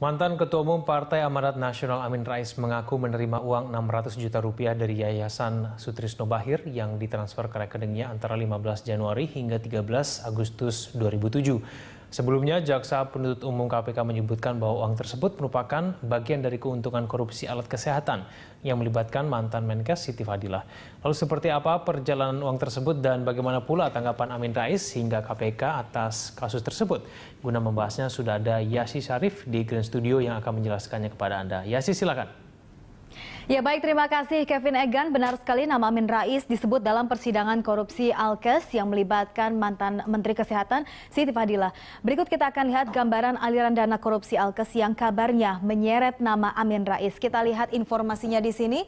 Mantan Ketua Umum Partai Amanat Nasional Amin Rais mengaku menerima uang 600 juta rupiah dari Yayasan Sutrisno Bahir yang ditransfer ke rekeningnya antara 15 Januari hingga 13 Agustus 2007. Sebelumnya, Jaksa Penuntut Umum KPK menyebutkan bahwa uang tersebut merupakan bagian dari keuntungan korupsi alat kesehatan yang melibatkan mantan Menkes Siti Fadilah. Lalu seperti apa perjalanan uang tersebut dan bagaimana pula tanggapan Amin Rais hingga KPK atas kasus tersebut? Guna membahasnya, sudah ada Yasi Syarif di Grand Studio yang akan menjelaskannya kepada Anda. Yasi, silakan. Ya baik, terima kasih Kevin Egan. Benar sekali nama Amin Rais disebut dalam persidangan korupsi Alkes yang melibatkan mantan Menteri Kesehatan Siti Fadila. Berikut kita akan lihat gambaran aliran dana korupsi Alkes yang kabarnya menyeret nama Amin Rais. Kita lihat informasinya di sini.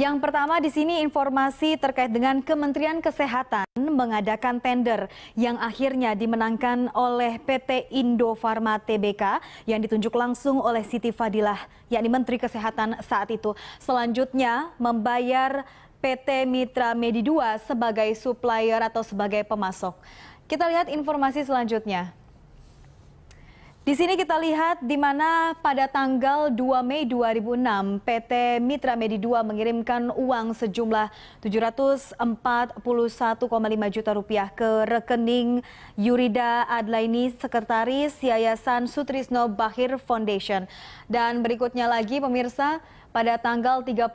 Yang pertama di sini informasi terkait dengan Kementerian Kesehatan mengadakan tender yang akhirnya dimenangkan oleh PT Indofarma Tbk yang ditunjuk langsung oleh Siti Fadilah yakni Menteri Kesehatan saat itu. Selanjutnya membayar PT Mitra Medi 2 sebagai supplier atau sebagai pemasok. Kita lihat informasi selanjutnya. Di sini kita lihat di mana pada tanggal 2 Mei 2006 PT Mitra Medi 2 mengirimkan uang sejumlah 741,5 juta rupiah ke rekening Yurida Adlaini Sekretaris Yayasan Sutrisno Bahir Foundation. Dan berikutnya lagi pemirsa, pada tanggal 31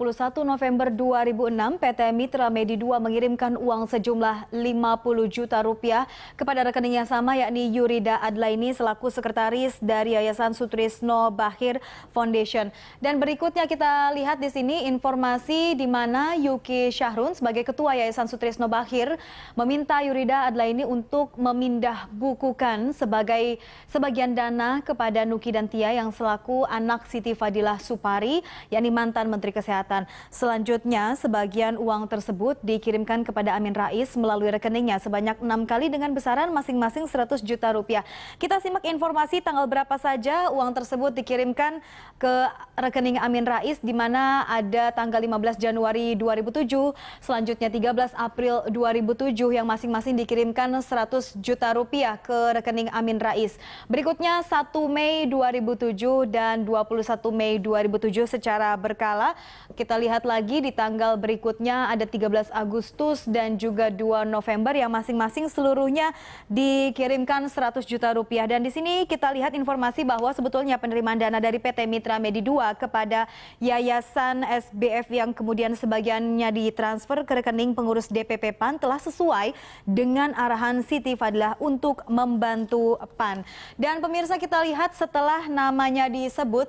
November 2006, PT Mitra Medi 2 mengirimkan uang sejumlah 50 juta rupiah kepada rekening yang sama yakni Yurida Adlaini selaku sekretaris dari Yayasan Sutrisno Bahir Foundation. Dan berikutnya kita lihat di sini informasi di mana Yuki Syahrun sebagai ketua Yayasan Sutrisno Bahir meminta Yurida Adlaini untuk memindah bukukan sebagai sebagian dana kepada Nuki dan Tia yang selaku anak Siti Fadilah Supari yakni yakni mantan Menteri Kesehatan. Selanjutnya, sebagian uang tersebut dikirimkan kepada Amin Rais melalui rekeningnya sebanyak enam kali dengan besaran masing-masing 100 juta rupiah. Kita simak informasi tanggal berapa saja uang tersebut dikirimkan ke rekening Amin Rais di mana ada tanggal 15 Januari 2007, selanjutnya 13 April 2007 yang masing-masing dikirimkan 100 juta rupiah ke rekening Amin Rais. Berikutnya 1 Mei 2007 dan 21 Mei 2007 secara berkala. Kita lihat lagi di tanggal berikutnya ada 13 Agustus dan juga 2 November yang masing-masing seluruhnya dikirimkan 100 juta rupiah. Dan di sini kita lihat informasi bahwa sebetulnya penerimaan dana dari PT Mitra Medi 2 kepada Yayasan SBF yang kemudian sebagiannya ditransfer ke rekening pengurus DPP PAN telah sesuai dengan arahan Siti Fadlah untuk membantu PAN. Dan pemirsa kita lihat setelah namanya disebut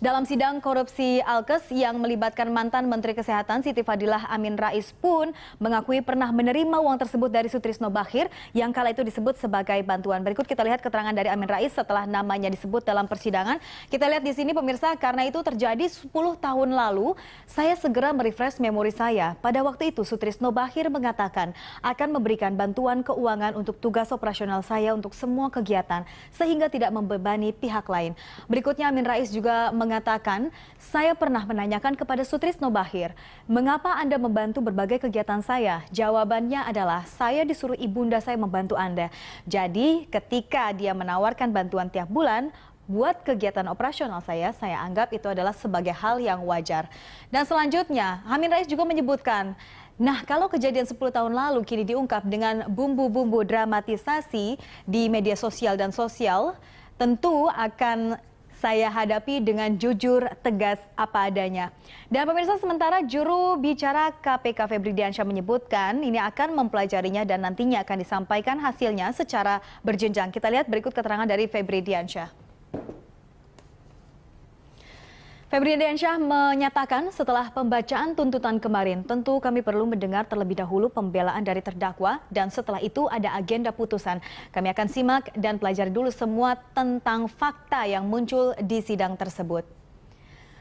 dalam sidang korupsi Alkes yang melibatkan mantan Menteri Kesehatan Siti Fadilah Amin Rais pun mengakui pernah menerima uang tersebut dari Sutrisno Bakhir yang kala itu disebut sebagai bantuan. Berikut kita lihat keterangan dari Amin Rais setelah namanya disebut dalam persidangan. Kita lihat di sini pemirsa karena itu terjadi 10 tahun lalu, saya segera merefresh memori saya. Pada waktu itu Sutrisno Bakhir mengatakan akan memberikan bantuan keuangan untuk tugas operasional saya untuk semua kegiatan sehingga tidak membebani pihak lain. Berikutnya Amin Rais juga meng mengatakan, saya pernah menanyakan kepada Sutrisno Bahir, mengapa Anda membantu berbagai kegiatan saya? Jawabannya adalah, saya disuruh ibunda saya membantu Anda. Jadi ketika dia menawarkan bantuan tiap bulan, buat kegiatan operasional saya, saya anggap itu adalah sebagai hal yang wajar. Dan selanjutnya, Hamin Rais juga menyebutkan, Nah, kalau kejadian 10 tahun lalu kini diungkap dengan bumbu-bumbu dramatisasi di media sosial dan sosial, tentu akan saya hadapi dengan jujur, tegas, apa adanya. Dan pemirsa sementara juru bicara KPK Febri Diansyah menyebutkan ini akan mempelajarinya dan nantinya akan disampaikan hasilnya secara berjenjang. Kita lihat berikut keterangan dari Febri Diansyah. Febri Diansyah menyatakan setelah pembacaan tuntutan kemarin, tentu kami perlu mendengar terlebih dahulu pembelaan dari terdakwa dan setelah itu ada agenda putusan. Kami akan simak dan pelajari dulu semua tentang fakta yang muncul di sidang tersebut.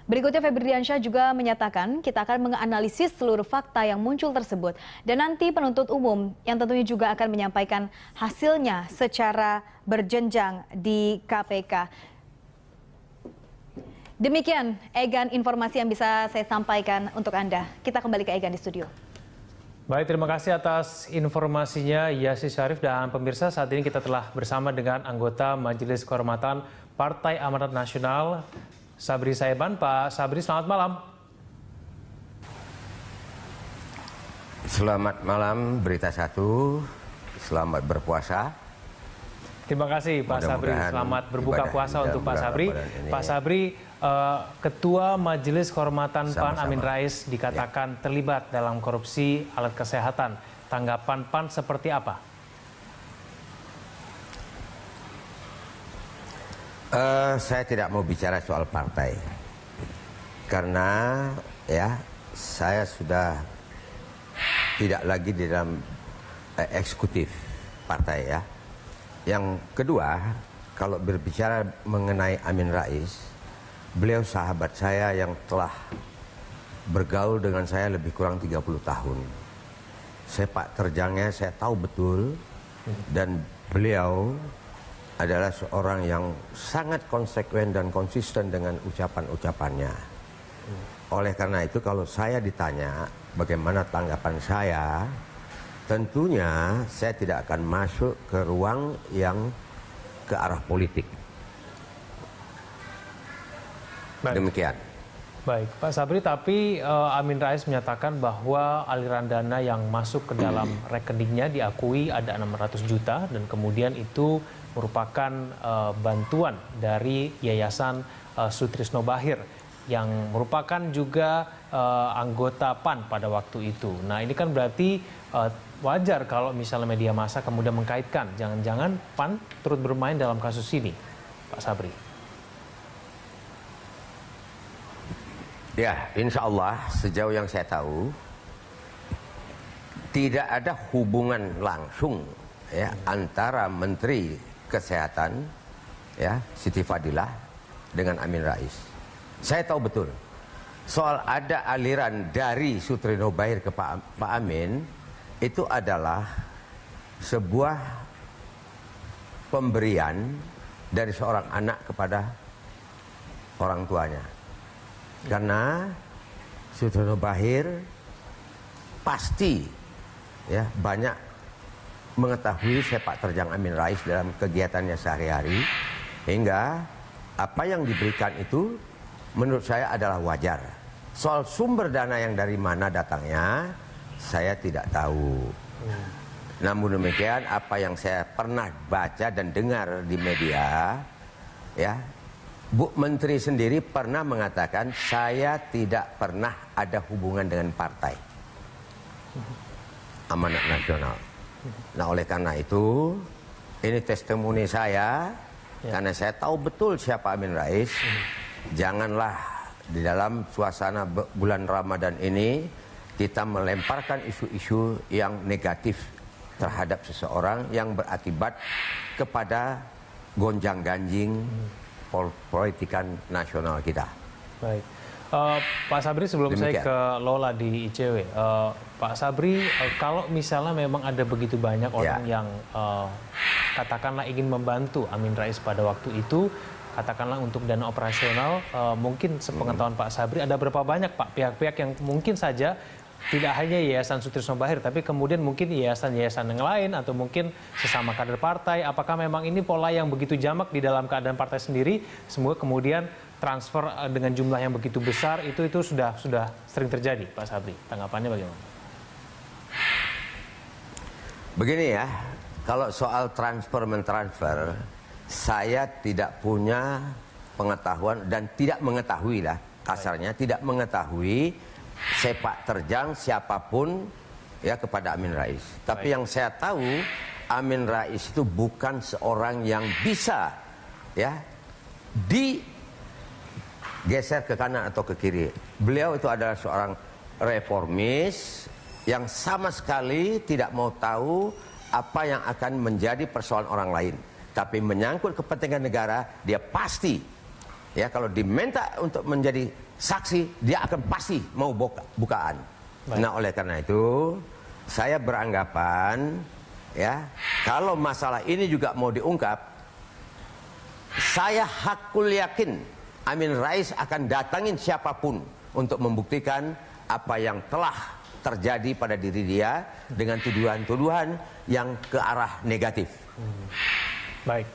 Berikutnya Febri Diansyah juga menyatakan kita akan menganalisis seluruh fakta yang muncul tersebut dan nanti penuntut umum yang tentunya juga akan menyampaikan hasilnya secara berjenjang di KPK. Demikian Egan informasi yang bisa saya sampaikan untuk Anda. Kita kembali ke Egan di studio. Baik, terima kasih atas informasinya Yasi Syarif dan pemirsa saat ini kita telah bersama dengan anggota Majelis Kehormatan Partai Amanat Nasional Sabri Saiban. Pak Sabri, selamat malam. Selamat malam, berita satu. Selamat berpuasa. Terima kasih Pak Sabri. Selamat berbuka puasa untuk Pak Sabri. Pak Sabri, uh, Ketua Majelis Kehormatan Sama-sama. PAN Amin Rais dikatakan ya. terlibat dalam korupsi alat kesehatan. Tanggapan PAN seperti apa? Uh, saya tidak mau bicara soal partai karena ya saya sudah tidak lagi di dalam uh, eksekutif partai ya. Yang kedua, kalau berbicara mengenai Amin Rais, beliau sahabat saya yang telah bergaul dengan saya lebih kurang 30 tahun. Sepak terjangnya saya tahu betul dan beliau adalah seorang yang sangat konsekuen dan konsisten dengan ucapan-ucapannya. Oleh karena itu kalau saya ditanya bagaimana tanggapan saya Tentunya saya tidak akan masuk ke ruang yang ke arah politik. Baik. Demikian. Baik, Pak Sabri, tapi uh, Amin Rais menyatakan bahwa aliran dana yang masuk ke dalam rekeningnya diakui ada 600 juta dan kemudian itu merupakan uh, bantuan dari Yayasan uh, Sutrisno Bahir yang merupakan juga uh, anggota PAN pada waktu itu. Nah, ini kan berarti uh, Wajar kalau misalnya media massa kemudian mengkaitkan, jangan-jangan PAN turut bermain dalam kasus ini, Pak Sabri. Ya, insya Allah sejauh yang saya tahu, tidak ada hubungan langsung ya antara Menteri Kesehatan ya Siti Fadilah dengan Amin Rais. Saya tahu betul soal ada aliran dari Sutrino Bahir ke Pak Amin itu adalah sebuah pemberian dari seorang anak kepada orang tuanya. Karena Sudono Bahir pasti ya banyak mengetahui sepak terjang Amin Rais dalam kegiatannya sehari-hari hingga apa yang diberikan itu menurut saya adalah wajar. Soal sumber dana yang dari mana datangnya, saya tidak tahu. Namun demikian apa yang saya pernah baca dan dengar di media ya Bu Menteri sendiri pernah mengatakan saya tidak pernah ada hubungan dengan partai. Amanat nasional. Nah, oleh karena itu ini testimoni saya ya. karena saya tahu betul siapa Amin Rais. Hmm. Janganlah di dalam suasana bulan Ramadan ini kita melemparkan isu-isu yang negatif terhadap seseorang yang berakibat kepada gonjang-ganjing politikan nasional kita. Baik. Uh, Pak Sabri sebelum Demikian. saya ke Lola di ICW, uh, eh, Pak Sabri uh, kalau misalnya memang ada begitu banyak ya. orang ya. yang uh, katakanlah ingin membantu Amin Rais pada waktu itu, katakanlah untuk dana operasional, uh, mungkin sepengetahuan hmm. Pak Sabri ada berapa banyak Pak pihak-pihak yang mungkin saja tidak hanya Yayasan Sutrisno Bahir, tapi kemudian mungkin yayasan-yayasan yang lain atau mungkin sesama kader partai. Apakah memang ini pola yang begitu jamak di dalam keadaan partai sendiri, semua kemudian transfer eh, dengan jumlah yang begitu besar itu itu sudah sudah sering terjadi, Pak Sabri. Tanggapannya bagaimana? Begini ya, kalau soal transfer mentransfer, saya tidak punya pengetahuan dan tidak mengetahui lah kasarnya, tidak mengetahui sepak terjang siapapun ya kepada Amin Rais. Tapi Baik. yang saya tahu Amin Rais itu bukan seorang yang bisa ya di geser ke kanan atau ke kiri. Beliau itu adalah seorang reformis yang sama sekali tidak mau tahu apa yang akan menjadi persoalan orang lain. Tapi menyangkut kepentingan negara, dia pasti ya kalau diminta untuk menjadi saksi dia akan pasti mau buka, bukaan Baik. nah oleh karena itu saya beranggapan ya kalau masalah ini juga mau diungkap saya hakul yakin Amin Rais akan datangin siapapun untuk membuktikan apa yang telah terjadi pada diri dia dengan tuduhan-tuduhan yang ke arah negatif. Hmm. Baik.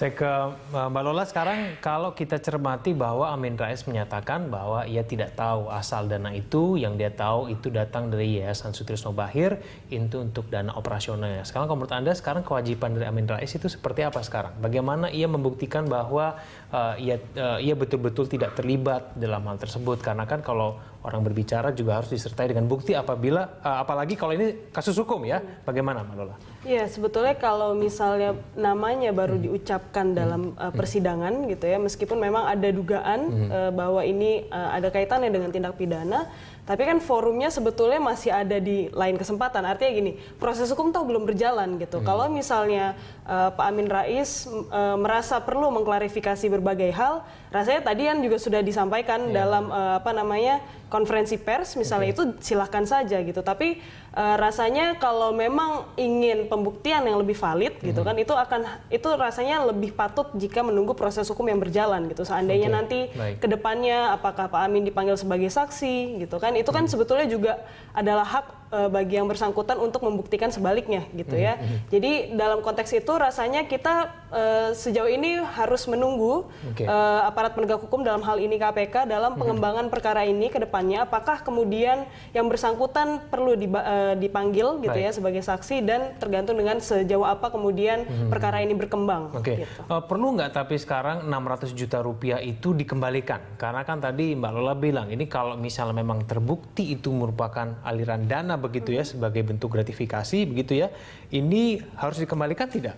Saya ke eh, Mbak Lola sekarang kalau kita cermati bahwa Amin Rais menyatakan bahwa ia tidak tahu asal dana itu yang dia tahu itu datang dari Yayasan Sutrisno Bahir itu untuk dana operasionalnya. Sekarang kalau menurut Anda sekarang kewajiban dari Amin Rais itu seperti apa sekarang? Bagaimana ia membuktikan bahwa uh, ia betul eh, ia betul-betul tidak terlibat dalam hal tersebut karena kan kalau orang berbicara juga harus disertai dengan bukti apabila eh, apalagi kalau ini kasus hukum ya hmm. bagaimana Mbak Lola? Ya sebetulnya kalau misalnya namanya baru hmm. diucapkan hmm. dalam uh, persidangan gitu ya meskipun memang ada dugaan hmm. uh, bahwa ini uh, ada kaitannya dengan tindak pidana tapi kan forumnya sebetulnya masih ada di lain kesempatan. Artinya gini, proses hukum tahu belum berjalan gitu. Hmm. Kalau misalnya uh, Pak Amin Rais uh, merasa perlu mengklarifikasi berbagai hal, rasanya tadi kan juga sudah disampaikan yeah. dalam uh, apa namanya konferensi pers misalnya okay. itu silahkan saja gitu. Tapi uh, rasanya kalau memang ingin pembuktian yang lebih valid hmm. gitu mhm. kan itu akan itu rasanya lebih patut jika menunggu proses hukum yang berjalan gitu seandainya okay. nanti ke depannya apakah Pak Amin dipanggil sebagai saksi gitu kan itu kan mhm. sebetulnya juga adalah hak Eh, bagi yang bersangkutan untuk membuktikan sebaliknya gitu ya. Mm -hmm. Jadi dalam konteks itu rasanya kita uh, sejauh ini harus menunggu okay. uh, eh, aparat penegak hukum dalam hal ini KPK dalam mhm. pengembangan mm -hmm. perkara ini ke depannya apakah kemudian yang bersangkutan perlu di, uh, dipanggil gitu ya, Baik. ya sebagai saksi dan tergantung dengan sejauh apa kemudian mm -hmm. perkara ini berkembang. Oke. Okay. Gitu. Uh, perlu nggak tapi sekarang 600 juta rupiah itu dikembalikan karena kan tadi Mbak Lola bilang ini kalau misalnya memang terbukti itu merupakan aliran dana begitu ya sebagai bentuk gratifikasi begitu ya ini harus dikembalikan tidak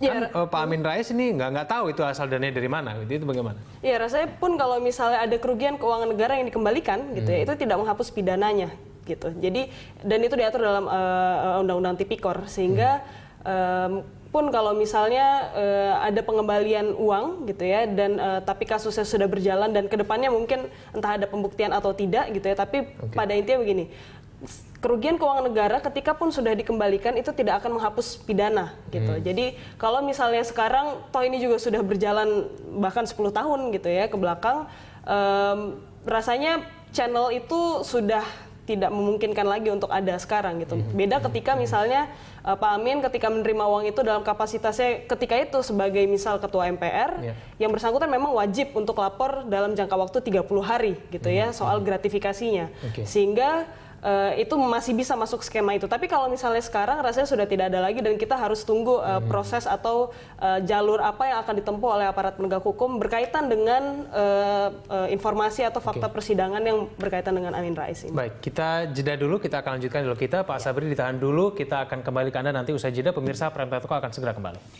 ya, kan, eh, Pak Amin Rais ini nggak nggak tahu itu asal dana dari mana, gitu, itu bagaimana? ya rasanya pun kalau misalnya ada kerugian keuangan negara yang dikembalikan, gitu ya, hmm. itu tidak menghapus pidananya, gitu. Jadi dan itu diatur dalam undang eh, eh, undang-undang tipikor sehingga hmm. um, pun kalau misalnya uh, ada pengembalian uang gitu ya dan uh, tapi kasusnya sudah berjalan dan kedepannya mungkin entah ada pembuktian atau tidak gitu ya tapi okay. pada intinya begini kerugian keuangan negara ketika pun sudah dikembalikan itu tidak akan menghapus pidana gitu. Hmm. Jadi kalau misalnya sekarang toh ini juga sudah berjalan bahkan 10 tahun gitu ya ke belakang um, rasanya channel itu sudah tidak memungkinkan lagi untuk ada sekarang gitu. Hmm. Beda ketika hmm. misalnya uh, Pak Amin ketika menerima uang itu dalam kapasitasnya ketika itu sebagai misal ketua MPR yeah. yang bersangkutan memang wajib untuk lapor dalam jangka waktu 30 hari gitu hmm. ya soal hmm. gratifikasinya. Okay. Sehingga uh, itu masih bisa masuk skema itu. Tapi kalau misalnya sekarang rasanya sudah tidak ada lagi dan kita harus tunggu uh, proses atau uh, jalur apa yang akan ditempuh oleh aparat penegak hukum berkaitan dengan uh, uh, informasi atau fakta okay. persidangan yang berkaitan dengan Amin Rais ini. Baik, kita jeda dulu, kita akan lanjutkan dulu kita. Pak ya. Sabri ditahan dulu, kita akan kembali ke Anda nanti usai jeda. Pemirsa, Prime Talk akan segera kembali.